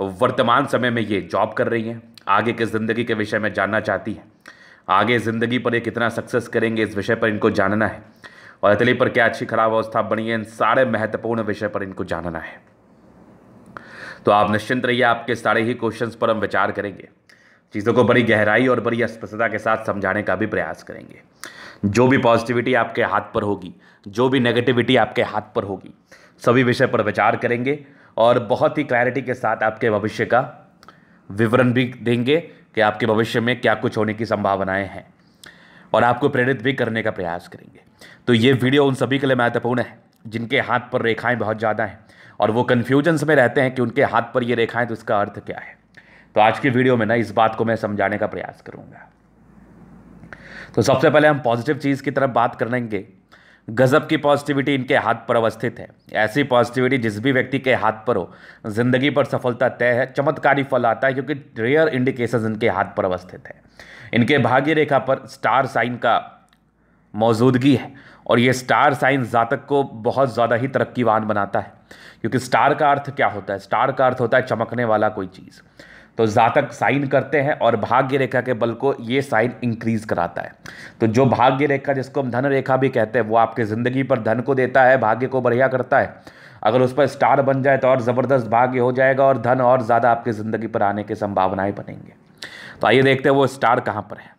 वर्तमान समय में ये जॉब कर रही हैं आगे के ज़िंदगी के विषय में जानना चाहती हैं आगे ज़िंदगी पर ये कितना सक्सेस करेंगे इस विषय पर इनको जानना है और अतली पर क्या अच्छी खराब अवस्था बनी है इन सारे महत्वपूर्ण विषय पर इनको जानना है तो आप निश्चिंत रहिए आपके सारे ही क्वेश्चंस पर हम विचार करेंगे चीज़ों को बड़ी गहराई और बड़ी स्पष्टता के साथ समझाने का भी प्रयास करेंगे जो भी पॉजिटिविटी आपके हाथ पर होगी जो भी नेगेटिविटी आपके हाथ पर होगी सभी विषय पर विचार करेंगे और बहुत ही क्लैरिटी के साथ आपके भविष्य का विवरण भी देंगे कि आपके भविष्य में क्या कुछ होने की संभावनाएं हैं और आपको प्रेरित भी करने का प्रयास करेंगे तो ये वीडियो उन सभी के लिए महत्वपूर्ण है जिनके हाथ पर रेखाएं बहुत ज़्यादा हैं और वो कन्फ्यूजन्स में रहते हैं कि उनके हाथ पर ये रेखाएं तो इसका अर्थ क्या है तो आज की वीडियो में ना इस बात को मैं समझाने का प्रयास करूँगा तो सबसे पहले हम पॉजिटिव चीज़ की तरफ बात करेंगे गज़ब की पॉजिटिविटी इनके हाथ पर अवस्थित है ऐसी पॉजिटिविटी जिस भी व्यक्ति के हाथ पर हो ज़िंदगी पर सफलता तय है चमत्कारी फल आता है क्योंकि रेयर इंडिकेशन इनके हाथ पर अवस्थित है इनके भाग्य रेखा पर स्टार साइन का मौजूदगी है और ये स्टार साइन जातक को बहुत ज़्यादा ही तरक्कीवान बनाता है क्योंकि स्टार का अर्थ क्या होता है स्टार का अर्थ होता है चमकने वाला कोई चीज़ तो जातक साइन करते हैं और भाग्य रेखा के बल को ये साइन इंक्रीज कराता है तो जो भाग्य रेखा जिसको हम धन रेखा भी कहते हैं वो आपके ज़िंदगी पर धन को देता है भाग्य को बढ़िया करता है अगर उस पर स्टार बन जाए तो और ज़बरदस्त भाग्य हो जाएगा और धन और ज़्यादा आपकी ज़िंदगी पर आने की संभावनाएं बनेंगे तो आइए देखते हैं वो स्टार कहाँ पर है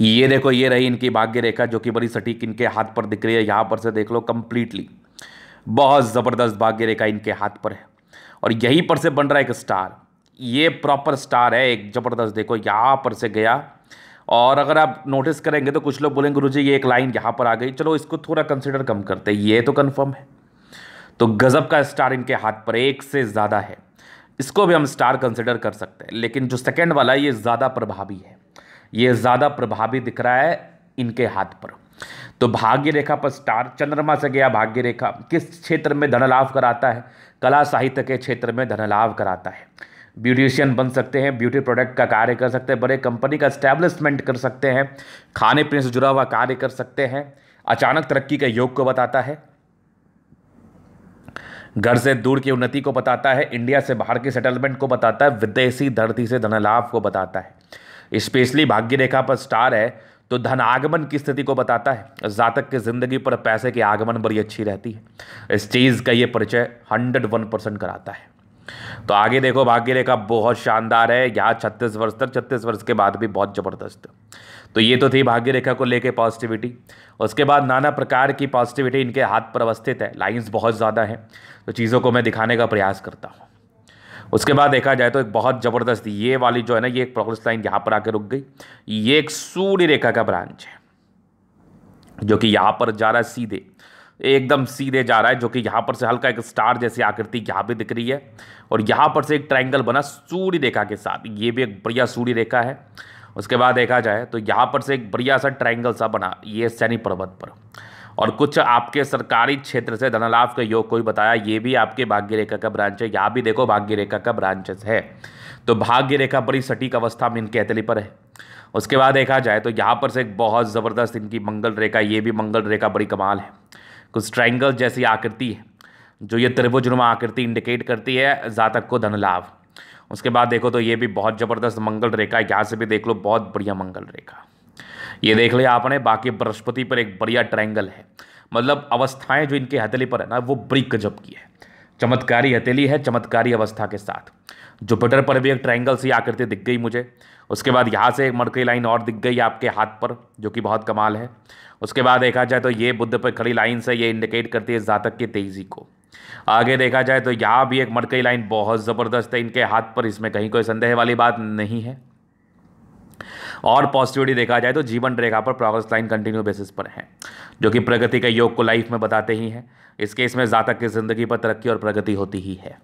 ये देखो ये रही इनकी भाग्य रेखा जो कि बड़ी सटीक इनके हाथ पर दिख रही है यहाँ पर से देख लो कंप्लीटली बहुत ज़बरदस्त भाग्य रेखा इनके हाथ पर है और यहीं पर से बन रहा है एक स्टार ये प्रॉपर स्टार है एक ज़बरदस्त देखो यहाँ पर से गया और अगर आप नोटिस करेंगे तो कुछ लोग बोलेंगे गुरु जी ये एक लाइन यहाँ पर आ गई चलो इसको थोड़ा कंसिडर कम करते हैं ये तो कन्फर्म है तो गज़ब का स्टार इनके हाथ पर एक से ज़्यादा है इसको भी हम स्टार कंसिडर कर सकते हैं लेकिन जो सेकेंड वाला ये ज़्यादा प्रभावी है ये ज़्यादा प्रभावी दिख रहा है इनके हाथ पर तो भाग्य रेखा पर स्टार चंद्रमा से गया भाग्य रेखा किस क्षेत्र में धनलाभ कराता है कला साहित्य के क्षेत्र में धनलाभ कराता है ब्यूटिशियन बन सकते हैं ब्यूटी प्रोडक्ट का कार्य कर सकते हैं बड़े कंपनी का स्टैब्लिशमेंट कर सकते हैं खाने पीने से जुड़ा हुआ कार्य कर सकते हैं अचानक तरक्की के योग को बताता है घर से दूर की उन्नति को बताता है इंडिया से बाहर की सेटलमेंट को बताता है विदेशी धरती से धनलाभ को बताता है स्पेशली भाग्य रेखा पर स्टार है तो धन आगमन की स्थिति को बताता है जातक की जिंदगी पर पैसे के आगमन बड़ी अच्छी रहती है इस चीज़ का ये परिचय हंड्रेड वन परसेंट कराता है तो आगे देखो भाग्य रेखा बहुत शानदार है यहाँ छत्तीस वर्ष तक छत्तीस वर्ष के बाद भी बहुत ज़बरदस्त तो ये तो थी भाग्य रेखा को लेके पॉजिटिविटी उसके बाद नाना प्रकार की पॉजिटिविटी इनके हाथ पर अवस्थित है लाइन्स बहुत ज़्यादा हैं तो चीज़ों को मैं दिखाने का प्रयास करता हूँ उसके बाद देखा जाए तो एक बहुत ज़बरदस्त ये वाली जो है ना ये एक प्रोग्रेस लाइन यहाँ पर आकर रुक गई ये एक सूर्य रेखा का ब्रांच है जो कि यहाँ पर जा रहा है सीधे एकदम सीधे जा रहा है जो कि यहाँ पर से हल्का एक स्टार जैसी आकृति यहाँ पे दिख रही है और यहाँ पर से एक ट्रायंगल बना सूर्य रेखा के साथ ये भी एक बढ़िया सूर्य रेखा है उसके बाद देखा जाए तो यहाँ पर से एक बढ़िया सा ट्रायंगल सा बना ये सैनी पर्वत पर और कुछ आपके सरकारी क्षेत्र से धनलाभ के योग को ही बताया ये भी आपके भाग्य रेखा का ब्रांच है यहाँ भी देखो भाग्य रेखा का ब्रांचेस है तो भाग्य रेखा बड़ी सटीक अवस्था में इनके अतली पर है उसके बाद देखा जाए तो यहाँ पर से एक बहुत ज़बरदस्त इनकी मंगल रेखा ये भी मंगल रेखा बड़ी कमाल है कुछ ट्राइंगल जैसी आकृति है जो ये त्रिभुजनुमा आकृति इंडिकेट करती है जातक को धन लाभ उसके बाद देखो तो ये भी बहुत ज़बरदस्त मंगल रेखा है यहाँ से भी देख लो बहुत बढ़िया मंगल रेखा ये देख लिया आपने बाकी बृहस्पति पर एक बढ़िया ट्राइंगल है मतलब अवस्थाएं जो इनके हथेली पर है ना वो ब्रिक जब की है चमत्कारी हथेली है चमत्कारी अवस्था के साथ जुपिटर पर भी एक ट्रायंगल सी आकृति दिख गई मुझे उसके बाद यहाँ से एक मरकई लाइन और दिख गई आपके हाथ पर जो कि बहुत कमाल है उसके बाद देखा जाए तो ये बुद्ध पर खड़ी लाइन से ये इंडिकेट करती है जातक की तेज़ी को आगे देखा जाए तो यहाँ भी एक मड़कई लाइन बहुत ज़बरदस्त है इनके हाथ पर इसमें कहीं कोई संदेह वाली बात नहीं है और पॉजिटिविटी देखा जाए तो जीवन रेखा पर प्रोग्रेस लाइन कंटिन्यू बेसिस पर है जो कि प्रगति के योग को लाइफ में बताते ही हैं इस केस में जातक की ज़िंदगी पर तरक्की और प्रगति होती ही है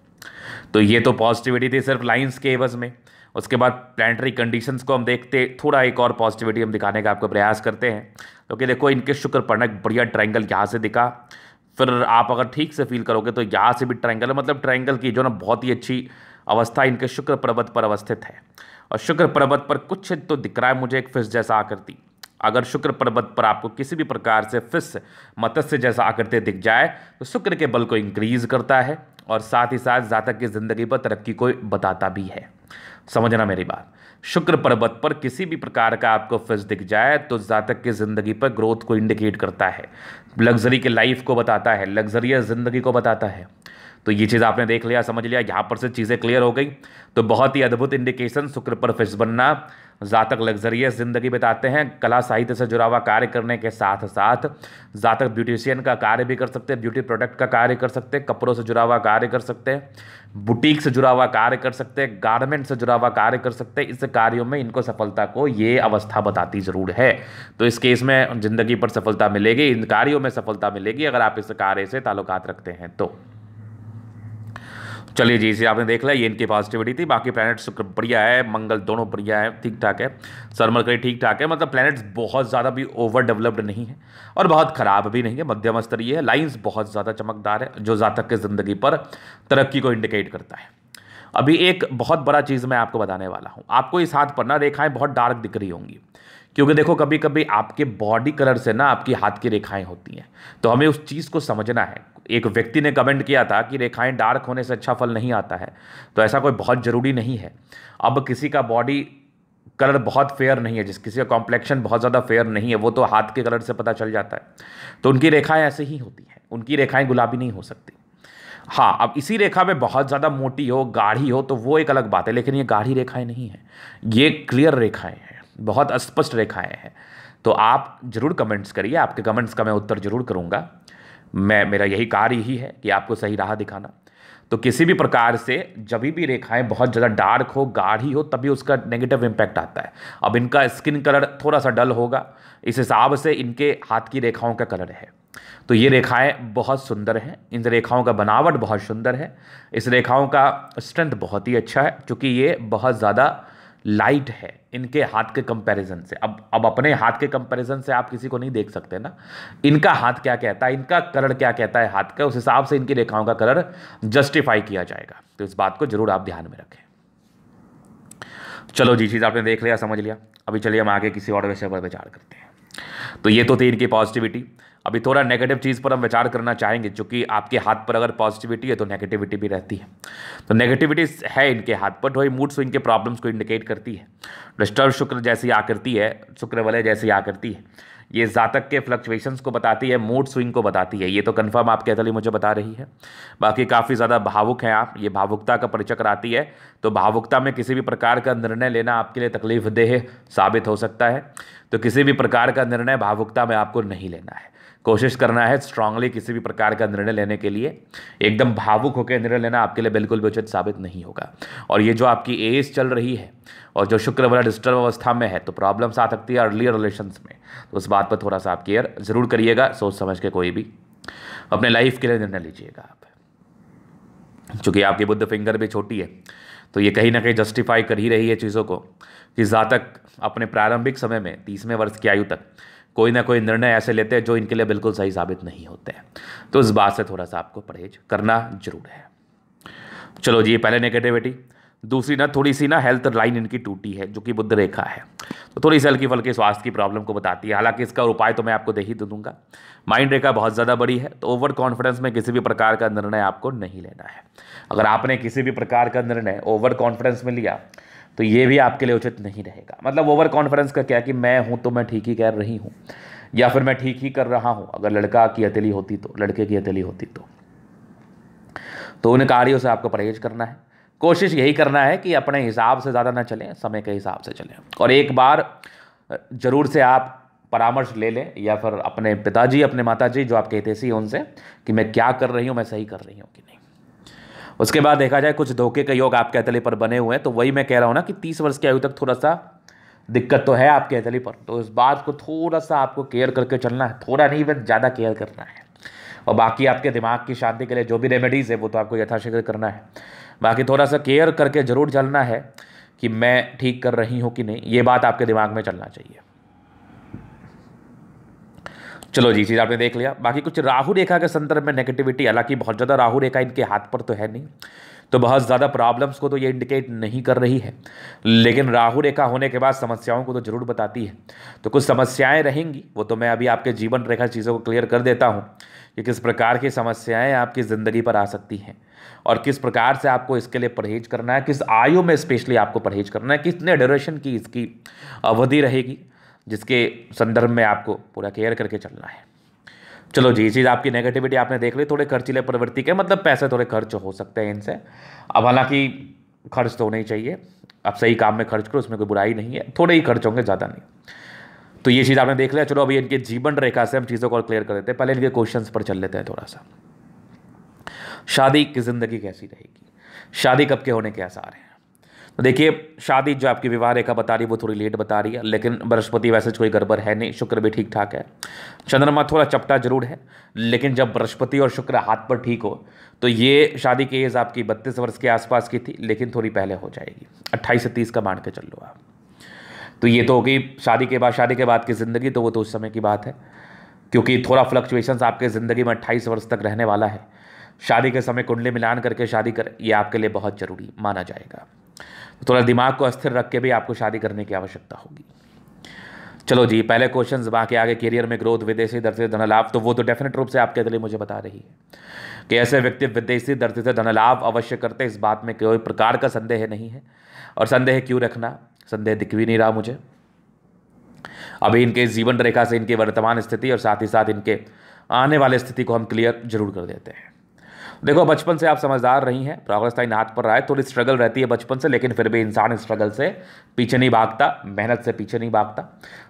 तो ये तो पॉजिटिविटी थी सिर्फ लाइन्स के एवज में उसके बाद प्लानिटरी कंडीशंस को हम देखते थोड़ा एक और पॉजिटिविटी हम दिखाने का आपको प्रयास करते हैं क्योंकि देखो इनके शुक्र पर्णक बढ़िया ट्रायंगल यहाँ से दिखा फिर आप अगर ठीक से फील करोगे तो यहाँ से भी ट्रायंगल मतलब ट्रायंगल की जो ना बहुत ही अच्छी अवस्था इनके शुक्र पर्वत पर अवस्थित है और शुक्र पर्वत पर कुछ तो दिख रहा है मुझे एक फिश जैसा आकृति अगर शुक्र पर्वत पर आपको किसी भी प्रकार से फिश मत्स्य जैसा आकृति दिख जाए तो शुक्र के बल को इंक्रीज करता है और साथ ही साथ जातक की ज़िंदगी पर तरक्की को बताता भी है समझना मेरी बात शुक्र पर्वत पर किसी भी प्रकार का आपको फिश दिख जाए तो जातक की ज़िंदगी पर ग्रोथ को इंडिकेट करता है लग्जरी के लाइफ को बताता है लग्जरियस ज़िंदगी को बताता है तो ये चीज़ आपने देख लिया समझ लिया यहाँ पर से चीज़ें क्लियर हो गई तो बहुत ही अद्भुत इंडिकेशन शुक्र पर फिश बनना जातक लग्जरियस ज़िंदगी बिताते हैं कला साहित्य से जुड़ा हुआ कार्य करने के साथ साथ जातक ब्यूटिशियन का कार्य भी कर सकते हैं ब्यूटी प्रोडक्ट का कार्य कर सकते हैं कपड़ों से जुड़ा हुआ कार्य कर सकते हैं बुटीक से जुड़ा हुआ कार्य कर सकते हैं गारमेंट से जुड़ा हुआ कार्य कर सकते हैं इस कार्यों में इनको सफलता को ये अवस्था बताती ज़रूर है तो इस केस में ज़िंदगी पर सफलता मिलेगी इन कार्यों में सफलता मिलेगी अगर आप इस कार्य से ताल्लुकात रखते हैं तो चलिए जी इसे आपने देख लिया ये इनकी पॉजिटिविटी थी बाकी प्लैनेट्स बढ़िया है मंगल दोनों बढ़िया है ठीक ठाक है सरमर करी ठीक ठाक है मतलब प्लैनेट्स बहुत ज़्यादा भी ओवर डेवलप्ड नहीं है और बहुत ख़राब भी नहीं है मध्यम स्तरीय है लाइन्स बहुत ज़्यादा चमकदार है जो जातक की ज़िंदगी पर तरक्की को इंडिकेट करता है अभी एक बहुत बड़ा चीज़ मैं आपको बताने वाला हूँ आपको इस हाथ पर ना रेखाएँ बहुत डार्क दिख रही होंगी क्योंकि देखो कभी कभी आपके बॉडी कलर से ना आपकी हाथ की रेखाएं होती हैं तो हमें उस चीज़ को समझना है एक व्यक्ति ने कमेंट किया था कि रेखाएं डार्क होने से अच्छा फल नहीं आता है तो ऐसा कोई बहुत ज़रूरी नहीं है अब किसी का बॉडी कलर बहुत फेयर नहीं है जिस किसी का कॉम्प्लेक्शन बहुत ज़्यादा फेयर नहीं है वो तो हाथ के कलर से पता चल जाता है तो उनकी रेखाएं ऐसे ही होती हैं उनकी रेखाएं गुलाबी नहीं हो सकती हाँ अब इसी रेखा में बहुत ज़्यादा मोटी हो गाढ़ी हो तो वो एक अलग बात है लेकिन ये गाढ़ी रेखाएं नहीं हैं ये क्लियर रेखाएं हैं बहुत स्पष्ट रेखाएं हैं तो आप ज़रूर कमेंट्स करिए आपके कमेंट्स का मैं उत्तर ज़रूर करूँगा मैं मेरा यही कार्य ही है कि आपको सही राह दिखाना तो किसी भी प्रकार से जब भी रेखाएं बहुत ज़्यादा डार्क हो गाढ़ी हो तभी उसका नेगेटिव इम्पैक्ट आता है अब इनका स्किन कलर थोड़ा सा डल होगा इस हिसाब से इनके हाथ की रेखाओं का कलर है तो ये रेखाएं बहुत सुंदर हैं इन रेखाओं का बनावट बहुत सुंदर है इस रेखाओं का स्ट्रेंथ बहुत ही अच्छा है क्योंकि ये बहुत ज़्यादा लाइट है इनके हाथ के कंपैरिजन से अब अब अपने हाथ के कंपैरिजन से आप किसी को नहीं देख सकते ना इनका हाथ क्या कहता है इनका कलर क्या कहता है हाथ का उस हिसाब से इनकी रेखाओं का कलर जस्टिफाई किया जाएगा तो इस बात को जरूर आप ध्यान में रखें चलो जी चीज़ आपने देख लिया समझ लिया अभी चलिए हम आगे किसी और विषय पर विचार करते हैं तो ये तो थी इनकी पॉजिटिविटी अभी थोड़ा नेगेटिव चीज़ पर हम विचार करना चाहेंगे क्योंकि आपके हाथ पर अगर पॉजिटिविटी है तो नेगेटिविटी भी रहती है तो नेगेटिविटी है इनके हाथ पर वही मूड स्विंग के प्रॉब्लम्स को इंडिकेट करती है डिस्टर्ब शुक्र जैसी आकृति है शुक्र वाले जैसी आकृति है ये जातक के फ्लक्चुएशंस को बताती है मूड स्विंग को बताती है ये तो कंफर्म आप कैथली मुझे बता रही है बाकी काफ़ी ज़्यादा भावुक हैं आप ये भावुकता का परिचय कराती है तो भावुकता में किसी भी प्रकार का निर्णय लेना आपके लिए तकलीफदेह साबित हो सकता है तो किसी भी प्रकार का निर्णय भावुकता में आपको नहीं लेना है कोशिश करना है स्ट्रांगली किसी भी प्रकार का निर्णय लेने के लिए एकदम भावुक होकर निर्णय लेना आपके लिए बिल्कुल भी उचित साबित नहीं होगा और ये जो आपकी एज चल रही है और जो शुक्र वाला डिस्टर्ब अवस्था में है तो प्रॉब्लम्स आ सकती है अर्लियर रिलेशन में तो उस बात पर थोड़ा सा आप केयर ज़रूर करिएगा सोच समझ के कोई भी अपने लाइफ के लिए निर्णय लीजिएगा आप चूँकि आपकी बुद्ध फिंगर भी छोटी है तो ये कहीं ना कहीं जस्टिफाई कर ही रही है चीज़ों को कि जातक अपने प्रारंभिक समय में तीसवें वर्ष की आयु तक कोई ना कोई निर्णय ऐसे लेते हैं जो इनके लिए बिल्कुल सही साबित नहीं होते हैं तो इस बात से थोड़ा सा आपको परहेज करना जरूर है चलो जी पहले नेगेटिविटी दूसरी ना थोड़ी सी ना हेल्थ लाइन इनकी टूटी है जो कि बुद्ध रेखा है तो थोड़ी सी हल्की फल्की स्वास्थ्य की प्रॉब्लम को बताती है हालांकि इसका उपाय तो मैं आपको दे ही दे तो दूंगा माइंड रेखा बहुत ज़्यादा बड़ी है तो ओवर कॉन्फिडेंस में किसी भी प्रकार का निर्णय आपको नहीं लेना है अगर आपने किसी भी प्रकार का निर्णय ओवर कॉन्फिडेंस में लिया तो ये भी आपके लिए उचित नहीं रहेगा मतलब ओवर कॉन्फिडेंस का क्या कि मैं हूँ तो मैं ठीक ही कह रही हूँ या फिर मैं ठीक ही कर रहा हूँ अगर लड़का की हथेली होती तो लड़के की हथेली होती तो तो उन कार्यों से आपको परहेज करना है कोशिश यही करना है कि अपने हिसाब से ज़्यादा ना चलें समय के हिसाब से चलें और एक बार ज़रूर से आप परामर्श ले लें या फिर अपने पिताजी अपने माताजी जो आपके कहते हैं उनसे कि मैं क्या कर रही हूँ मैं सही कर रही हूँ कि नहीं उसके बाद देखा जाए कुछ धोखे के योग आपके हथेली पर बने हुए हैं तो वही मैं कह रहा हूँ ना कि तीस वर्ष की आयु तक थोड़ा सा दिक्कत तो है आपके हथेली पर तो इस बात को थोड़ा सा आपको केयर करके चलना है थोड़ा नहीं बस ज़्यादा केयर करना है और बाकी आपके दिमाग की शांति के लिए जो भी रेमेडीज़ है वो तो आपको यथाशीघ्र करना है बाकी थोड़ा सा केयर करके ज़रूर चलना है कि मैं ठीक कर रही हूँ कि नहीं ये बात आपके दिमाग में चलना चाहिए चलो जी चीज़ आपने देख लिया बाकी कुछ राहु रेखा के संदर्भ में नेगेटिविटी हालांकि बहुत ज़्यादा राहु रेखा इनके हाथ पर तो है नहीं तो बहुत ज़्यादा प्रॉब्लम्स को तो ये इंडिकेट नहीं कर रही है लेकिन राहु रेखा होने के बाद समस्याओं को तो ज़रूर बताती है तो कुछ समस्याएं रहेंगी वो तो मैं अभी आपके जीवन रेखा चीज़ों को क्लियर कर देता हूँ कि किस प्रकार की समस्याएं आपकी ज़िंदगी पर आ सकती हैं और किस प्रकार से आपको इसके लिए परहेज करना है किस आयु में स्पेशली आपको परहेज करना है कितने ड्यूरेशन की इसकी अवधि रहेगी जिसके संदर्भ में आपको पूरा केयर करके चलना है चलो जी चीज़ आपकी नेगेटिविटी आपने देख ली थोड़े खर्चीले प्रवृत्ति के मतलब पैसे थोड़े खर्च हो सकते हैं इनसे अब हालांकि खर्च तो नहीं ही चाहिए आप सही काम में खर्च करो उसमें कोई बुराई नहीं है थोड़े ही खर्च होंगे ज़्यादा नहीं तो ये चीज़ आपने देख लिया चलो अभी इनके जीवन रेखा से हम चीज़ों को और क्लियर कर देते हैं पहले इनके क्वेश्चन पर चल लेते हैं थोड़ा सा शादी की ज़िंदगी कैसी रहेगी शादी कब के होने के आसार हैं देखिए शादी जो आपकी विवाह रेखा बता रही है वो थोड़ी लेट बता रही है लेकिन बृहस्पति वैसे कोई गड़बड़ है नहीं शुक्र भी ठीक ठाक है चंद्रमा थोड़ा चपटा जरूर है लेकिन जब बृहस्पति और शुक्र हाथ पर ठीक हो तो ये शादी की एज आपकी बत्तीस वर्ष के आसपास की थी लेकिन थोड़ी पहले हो जाएगी अट्ठाईस से तीस का मान के चल लो आप तो ये तो होगी शादी के बाद शादी के बाद की ज़िंदगी तो वो तो उस समय की बात है क्योंकि थोड़ा फ्लक्चुएशंस आपके ज़िंदगी में अट्ठाईस वर्ष तक रहने वाला है शादी के समय कुंडली मिलान करके शादी कर ये आपके लिए बहुत ज़रूरी माना जाएगा तो थोड़ा दिमाग को अस्थिर रख के भी आपको शादी करने की आवश्यकता होगी चलो जी पहले क्वेश्चन बाकी आगे करियर में ग्रोथ विदेशी दर्जे से धनलाभ तो वो तो डेफिनेट रूप से आपके अगले मुझे बता रही है कि ऐसे व्यक्ति विदेशी धरती से धनलाभ अवश्य करते इस बात में कोई प्रकार का संदेह नहीं है और संदेह क्यों रखना संदेह दिख भी नहीं रहा मुझे अभी इनके जीवन रेखा से इनकी वर्तमान स्थिति और साथ ही साथ इनके आने वाली स्थिति को हम क्लियर जरूर कर देते हैं देखो बचपन से आप समझदार रही हैं प्रोग्रेस लाइन हाथ पर रहा है थोड़ी स्ट्रगल रहती है बचपन से लेकिन फिर भी इंसान स्ट्रगल से पीछे नहीं भागता मेहनत से पीछे नहीं भागता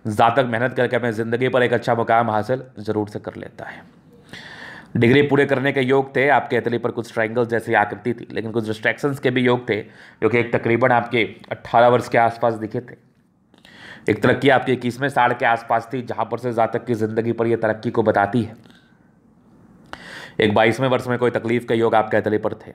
ज़्यादा मेहनत करके अपनी ज़िंदगी पर एक अच्छा मुकाम हासिल ज़रूर से कर लेता है डिग्री पूरे करने के योग थे आपके अतली पर कुछ ट्राइंगल्स जैसी आकृति थी लेकिन कुछ डिस्ट्रैक्शंस के भी योग थे जो कि एक तकरीबन आपके 18 वर्ष के आसपास दिखे थे एक तरक्की आपकी इक्कीसवें साल के आसपास थी जहाँ पर से जातक की ज़िंदगी पर यह तरक्की को बताती है एक बाईसवें वर्ष में कोई तकलीफ का योग आपके अतले पर थे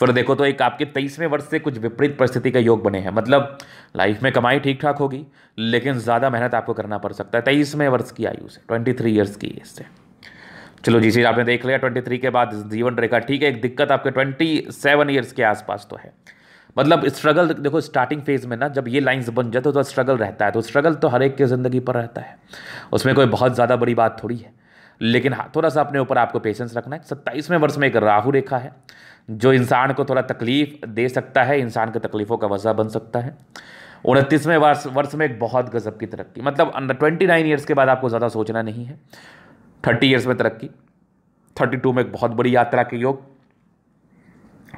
फिर देखो तो एक आपके तेईसवें वर्ष से कुछ विपरीत परिस्थिति का योग बने हैं मतलब लाइफ में कमाई ठीक ठाक होगी लेकिन ज़्यादा मेहनत आपको करना पड़ सकता है तेईसवें वर्ष की आयु से ट्वेंटी थ्री ईयर्स की इससे चलो जी चीज़ आपने देख लिया ट्वेंटी थ्री के बाद जीवन रेखा ठीक है एक दिक्कत आपके ट्वेंटी सेवन ईयर्स के आसपास तो है मतलब स्ट्रगल देखो स्टार्टिंग फेज में ना जब ये लाइंस बन जाते तो स्ट्रगल रहता है तो स्ट्रगल तो हर एक के ज़िंदगी पर रहता है उसमें कोई बहुत ज़्यादा बड़ी बात थोड़ी है लेकिन हाँ थोड़ा सा अपने ऊपर आपको पेशेंस रखना है सत्ताईसवें वर्ष में एक राहु रेखा है जो इंसान को थोड़ा तकलीफ दे सकता है इंसान के तकलीफ़ों का वजह बन सकता है उनतीसवें वर्ष वर्ष में एक बहुत गजब की तरक्की मतलब अंडर ट्वेंटी नाइन ईयर्स के बाद आपको ज़्यादा सोचना नहीं है थर्टी ईयर्स में तरक्की थर्टी टू में एक बहुत बड़ी यात्रा के योग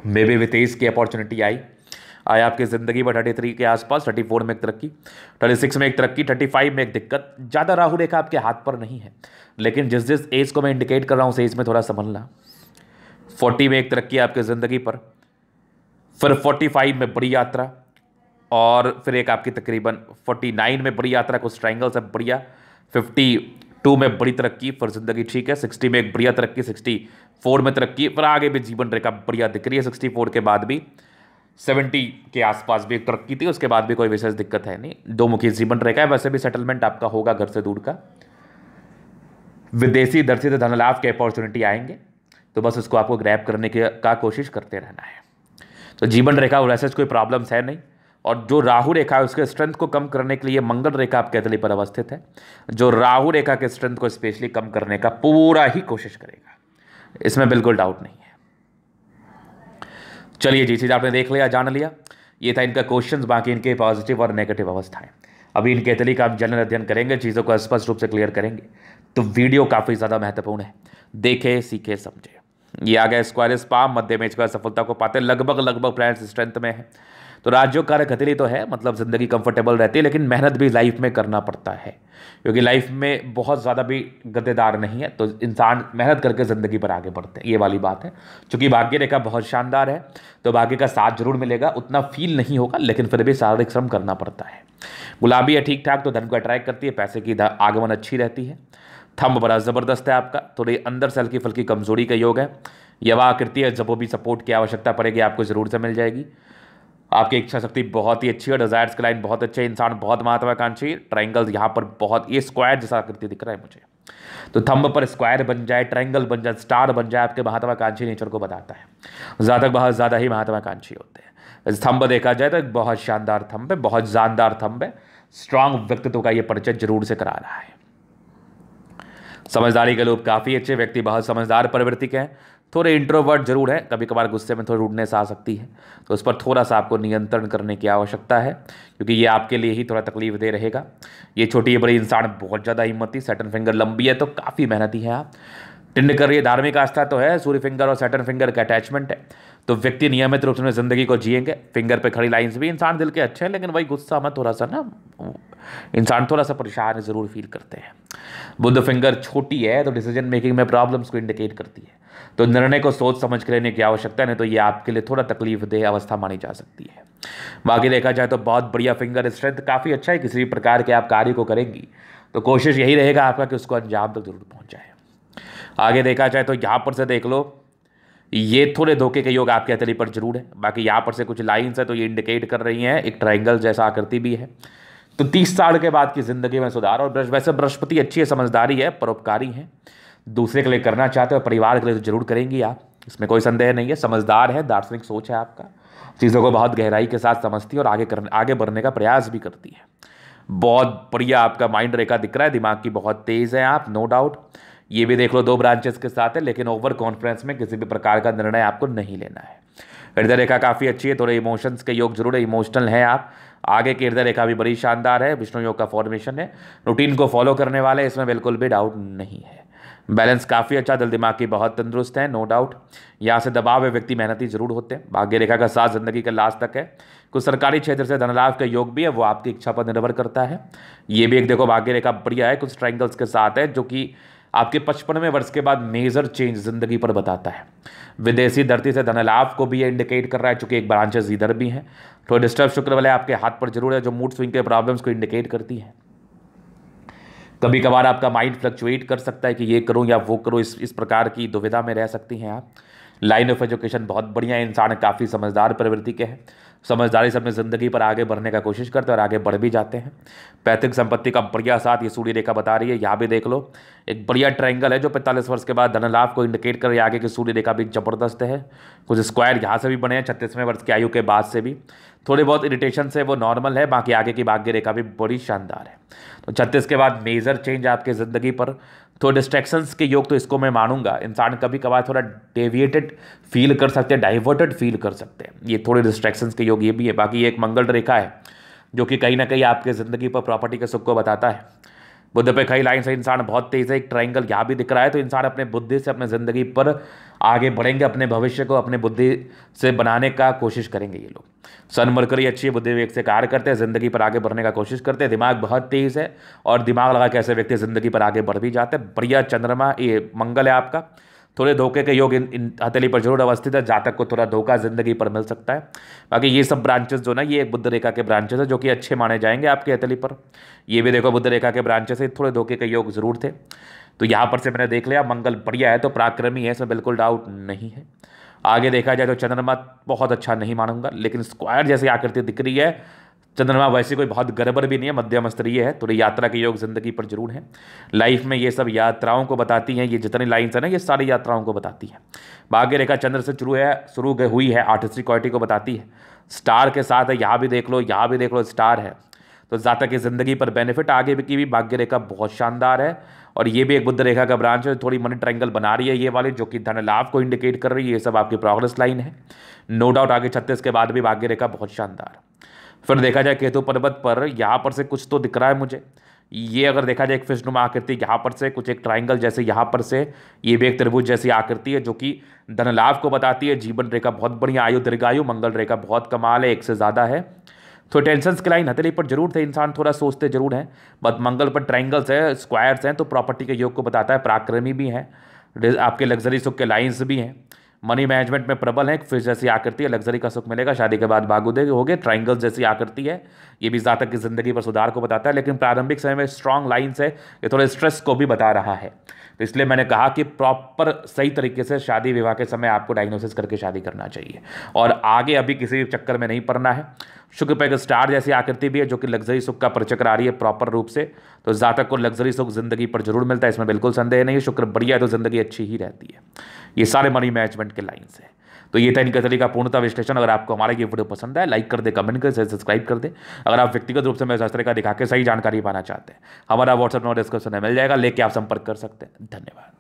मे बी वितेश की अपॉर्चुनिटी आई आए आपकी ज़िंदगी में थर्टी थ्री के आसपास थर्टी फोर में एक तरक्की थर्टी सिक्स में एक तरक्की थर्टी फाइव में एक दिक्कत ज़्यादा राहु रेखा आपके हाथ पर नहीं है लेकिन जिस जिस एज को मैं इंडिकेट कर रहा हूँ उस एज में थोड़ा संभलना फोर्टी में एक तरक्की आपकी ज़िंदगी पर फिर फोर्टी फाइव में बड़ी यात्रा और फिर एक आपकी तकरीबन फोर्टी नाइन में बड़ी यात्रा कुछ ट्राइंगल्स है बढ़िया फिफ्टी टू में बड़ी तरक्की फिर ज़िंदगी ठीक है सिक्सटी में एक बढ़िया तरक्की सिक्सटी फोर में तरक्की फिर आगे भी जीवन रेखा बढ़िया दिख रही है सिक्सटी फोर के बाद भी सेवेंटी के आसपास भी एक तरक्की थी उसके बाद भी कोई विशेष दिक्कत है नहीं दो मुखी जीवन रेखा है वैसे भी सेटलमेंट आपका होगा घर से दूर का विदेशी दर से तो धन लाभ के अपॉर्चुनिटी आएंगे तो बस उसको आपको ग्रैप करने के का कोशिश करते रहना है तो जीवन रेखा और ऐसे कोई प्रॉब्लम्स है नहीं और जो राहु रेखा है उसके स्ट्रेंथ को कम करने के लिए मंगल रेखा आपके अतली पर अवस्थित है जो राहु रेखा के स्ट्रेंथ को स्पेशली कम करने का पूरा ही कोशिश करेगा इसमें बिल्कुल डाउट नहीं है चलिए जी चीज़ आपने देख लिया जान लिया ये था इनका क्वेश्चन बाकी इनके पॉजिटिव और नेगेटिव अवस्थाएं अभी इनके अतली का आप जनरल अध्ययन करेंगे चीज़ों को स्पष्ट रूप से क्लियर करेंगे तो वीडियो काफ़ी ज़्यादा महत्वपूर्ण है देखे सीखे समझे ये आ गया स्क्वायर स्पा मध्य में इसका सफलता को पाते लगभग लगभग प्लैनेट स्ट्रेंथ में है तो राज्यों कार्य खतरी तो है मतलब ज़िंदगी कंफर्टेबल रहती है लेकिन मेहनत भी लाइफ में करना पड़ता है क्योंकि लाइफ में बहुत ज़्यादा भी गद्देदार नहीं है तो इंसान मेहनत करके ज़िंदगी पर आगे बढ़ते हैं ये वाली बात है चूँकि भाग्य रेखा बहुत शानदार है तो भाग्य का साथ जरूर मिलेगा उतना फील नहीं होगा लेकिन फिर भी शारीरिक श्रम करना पड़ता है गुलाबी है ठीक ठाक तो धन को अट्रैक्ट करती है पैसे की आगमन अच्छी रहती है थंब बड़ा ज़बरदस्त है आपका थोड़ी अंदर से हल्की फुल्की कमजोरी का योग है यवा आकृति है जब वो भी सपोर्ट की आवश्यकता पड़ेगी आपको ज़रूर से मिल जाएगी आपकी इच्छा शक्ति बहुत ही अच्छी है डिजायर्स लाइन बहुत अच्छे इंसान बहुत महत्वाकांक्षी ट्राइंगल यहाँ पर बहुत ये स्क्वायर जैसा आकृति दिख रहा है मुझे तो थंब पर स्क्वायर बन जाए ट्राइंगल बन जाए स्टार बन जाए आपके महत्वाकांक्षी नेचर को बताता है ज़्यादा बहुत ज़्यादा ही महत्वाकांक्षी होते हैं थंब देखा जाए तो एक बहुत शानदार थंब है बहुत जानदार थंब है स्ट्रांग व्यक्तित्व का ये परिचय जरूर से करा रहा है समझदारी के लोग काफ़ी अच्छे व्यक्ति बहुत समझदार प्रवृत्ति के हैं थोड़े इंट्रोवर्ट जरूर है कभी कभार गुस्से में थोड़ी से आ सकती है तो उस पर थोड़ा सा आपको नियंत्रण करने की आवश्यकता है क्योंकि ये आपके लिए ही थोड़ा तकलीफ दे रहेगा ये छोटी बड़ी इंसान बहुत ज़्यादा हिम्मती सेटन फिंगर लंबी है तो काफ़ी मेहनती है आप टिंड कर रही धार्मिक आस्था तो है सूर्य फिंगर और सेटन फिंगर का अटैचमेंट है तो व्यक्ति नियमित रूप से ज़िंदगी को जिएंगे फिंगर पे खड़ी लाइंस भी इंसान दिल के अच्छे हैं लेकिन वही गुस्सा में थोड़ा सा ना इंसान थोड़ा सा परेशान ज़रूर फील करते हैं बुद्ध फिंगर छोटी है तो डिसीजन मेकिंग में प्रॉब्लम्स को इंडिकेट करती है तो निर्णय को सोच समझ के लेने की आवश्यकता नहीं तो ये आपके लिए थोड़ा तकलीफ देह अवस्था मानी जा सकती है बाकी देखा जाए तो बहुत बढ़िया फिंगर स्ट्रेंथ काफ़ी अच्छा है किसी भी प्रकार के आप कार्य को करेंगी तो कोशिश यही रहेगा आपका कि उसको अंजाम तक जरूर जाए आगे देखा जाए तो यहाँ पर से देख लो ये थोड़े धोखे के योग आपके हथेली पर जरूर है बाकी यहाँ पर से कुछ लाइन्स है तो ये इंडिकेट कर रही हैं एक ट्राइंगल जैसा आकृति भी है तो तीस साल के बाद की ज़िंदगी में सुधार और ब्रश वैसे बृहस्पति अच्छी है समझदारी है परोपकारी है दूसरे के लिए करना चाहते हो परिवार के लिए तो जरूर करेंगी आप इसमें कोई संदेह नहीं है समझदार है दार्शनिक सोच है आपका चीज़ों को बहुत गहराई के साथ समझती है और आगे करने आगे बढ़ने का प्रयास भी करती है बहुत बढ़िया आपका माइंड रेखा दिख रहा है दिमाग की बहुत तेज़ है आप नो डाउट ये भी देख लो दो ब्रांचेस के साथ है लेकिन ओवर कॉन्फ्रेंस में किसी भी प्रकार का निर्णय आपको नहीं लेना है हृदय रेखा काफ़ी अच्छी है थोड़े इमोशंस के योग जरूर है इमोशनल हैं आप आगे की हृदय रेखा भी बड़ी शानदार है विष्णु योग का फॉर्मेशन है रूटीन को फॉलो करने वाले इसमें बिल्कुल भी डाउट नहीं है बैलेंस काफ़ी अच्छा दिल दिमाग की बहुत तंदुरुस्त है नो डाउट यहाँ से दबाव है व्यक्ति मेहनती जरूर होते हैं भाग्य रेखा का साथ ज़िंदगी का लास्ट तक है कुछ सरकारी क्षेत्र से धनलाभ का योग भी है वो आपकी इच्छा पर निर्भर करता है ये भी एक देखो भाग्य रेखा बढ़िया है कुछ ट्राइंगल्स के साथ है जो कि आपके पचपनवें वर्ष के बाद मेजर चेंज जिंदगी पर बताता है विदेशी धरती से धनलाभ को भी ये इंडिकेट कर रहा है चूंकि एक ब्रांचेस इधर भी हैं तो डिस्टर्ब शुक्र वाले आपके हाथ पर जरूर है जो मूड स्विंग के प्रॉब्लम्स को इंडिकेट करती है कभी कभार आपका माइंड फ्लक्चुएट कर सकता है कि ये करूँ या वो करूँ इस इस प्रकार की दुविधा में रह सकती हैं आप लाइन ऑफ एजुकेशन बहुत बढ़िया इंसान काफ़ी समझदार प्रवृत्ति के हैं समझदारी से अपनी ज़िंदगी पर आगे बढ़ने का कोशिश करते हैं और आगे बढ़ भी जाते हैं पैतृक संपत्ति का बढ़िया साथ ये सूर्य रेखा बता रही है यहाँ भी देख लो एक बढ़िया ट्रायंगल है जो पैंतालीस वर्ष के बाद धन लाभ को इंडिकेट कर रही है आगे की सूर्य रेखा भी ज़बरदस्त है कुछ स्क्वायर यहाँ से भी बने हैं छत्तीसवें वर्ष की आयु के बाद से भी थोड़े बहुत इरिटेशन से वो नॉर्मल है बाकी आगे की भाग्य रेखा भी बड़ी शानदार है तो छत्तीस के बाद मेजर चेंज आपकी ज़िंदगी पर तो डिस्ट्रैक्शंस के योग तो इसको मैं मानूंगा इंसान कभी कभार थोड़ा डेविएटेड फील कर सकते हैं डाइवर्टेड फील कर सकते हैं ये थोड़े डिस्ट्रैक्शंस के योग ये भी है बाकी ये एक मंगल रेखा है जो कि कहीं ना कहीं आपके ज़िंदगी पर प्रॉपर्टी के सुख को बताता है बुद्ध पे कई लाइन से इंसान बहुत तेज है एक ट्राइंगल यहाँ भी दिख रहा है तो इंसान अपने बुद्धि से अपने ज़िंदगी पर आगे बढ़ेंगे अपने भविष्य को अपने बुद्धि से बनाने का कोशिश करेंगे ये लोग सन मरकरी अच्छी बुद्धि विवेक से कार्य करते हैं ज़िंदगी पर आगे बढ़ने का कोशिश करते हैं दिमाग बहुत तेज़ है और दिमाग लगा के ऐसे व्यक्ति ज़िंदगी पर आगे बढ़ भी जाते हैं बढ़िया चंद्रमा ये मंगल है आपका थोड़े धोखे के योग इन, इन हथेली पर जरूर अवस्थित है जातक को थोड़ा धोखा जिंदगी पर मिल सकता है बाकी ये सब ब्रांचेस जो ना ये एक बुद्ध रेखा के ब्रांचेस है जो कि अच्छे माने जाएंगे आपकी हथेली पर ये भी देखो बुद्ध रेखा के ब्रांचेस है थोड़े धोखे के योग जरूर थे तो यहाँ पर से मैंने देख लिया मंगल बढ़िया है तो पराक्रमी है इसमें बिल्कुल डाउट नहीं है आगे देखा जाए तो चंद्रमा बहुत अच्छा नहीं मानूंगा लेकिन स्क्वायर जैसी आकृति दिख रही है चंद्रमा वैसे कोई बहुत गड़बड़ भी नहीं है मध्यम स्तरीय है थोड़ी यात्रा के योग जिंदगी पर जरूर है लाइफ में ये सब यात्राओं को बताती हैं ये जितनी लाइन्स हैं ना ये सारी यात्राओं को बताती हैं भाग्य रेखा चंद्र से शुरू है शुरू हुई है आर्टिस्ट्री क्वालिटी को बताती है स्टार के साथ है यहाँ भी देख लो यहाँ भी देख लो स्टार है तो जातक की ज़िंदगी पर बेनिफिट आगे की भी भाग्य रेखा बहुत शानदार है और ये भी एक बुद्ध रेखा का ब्रांच है थोड़ी मनी ट्रायंगल बना रही है ये वाली जो कि धन लाभ को इंडिकेट कर रही है ये सब आपकी प्रोग्रेस लाइन है नो डाउट आगे छत्तीस के बाद भी भाग्य रेखा बहुत शानदार फिर देखा जाए केतु पर्वत पर यहाँ पर से कुछ तो दिख रहा है मुझे ये अगर देखा जाए एक फिशनुमा आकृति यहाँ पर से कुछ एक ट्राइंगल जैसे यहाँ पर से ये भी एक त्रिभुज जैसी आकृति है जो कि धनलाभ को बताती है जीवन रेखा बहुत बढ़िया आयु दीर्घायु मंगल रेखा बहुत कमाल है एक से ज़्यादा है तो टेंशन के लाइन हथेली पर जरूर थे इंसान थोड़ा सोचते जरूर हैं बट मंगल पर ट्राइंगल्स हैं स्क्वायर्स हैं तो प्रॉपर्टी के योग को बताता है पराक्रमी भी हैं आपके लग्जरी सुख के लाइन्स भी हैं मनी मैनेजमेंट में प्रबल है फिश जैसी आकृति है लग्जरी का सुख मिलेगा शादी के बाद बागुदे हो गए ट्राइंगल्स जैसी आकृति है ये भी जातक की ज़िंदगी पर सुधार को बताता है लेकिन प्रारंभिक समय में स्ट्रांग लाइन्स है ये थोड़े स्ट्रेस को भी बता रहा है तो इसलिए मैंने कहा कि प्रॉपर सही तरीके से शादी विवाह के समय आपको डायग्नोसिस करके शादी करना चाहिए और आगे अभी किसी चक्कर में नहीं पड़ना है शुक्र पर एक स्टार जैसी आकृति भी है जो कि लग्जरी सुख का परिचय आ रही है प्रॉपर रूप से तो जातक को लग्जरी सुख जिंदगी पर जरूर मिलता है इसमें बिल्कुल संदेह नहीं है शुक्र बढ़िया है तो जिंदगी अच्छी ही रहती है ये सारे मनी मैनेजमेंट के लाइन्स हैं तो ये था इनका तरीका पूर्णता विश्लेषण अगर आपको हमारा ये वीडियो पसंद है लाइक कर दे कमेंट कर सब्सक्राइब कर दे अगर आप व्यक्तिगत रूप से मेरे शास्त्र का दिखा के सही जानकारी पाना चाहते हैं हमारा व्हाट्सअप नंबर डिस्क्रिप्शन में मिल जाएगा लेके आप संपर्क कर सकते हैं धन्यवाद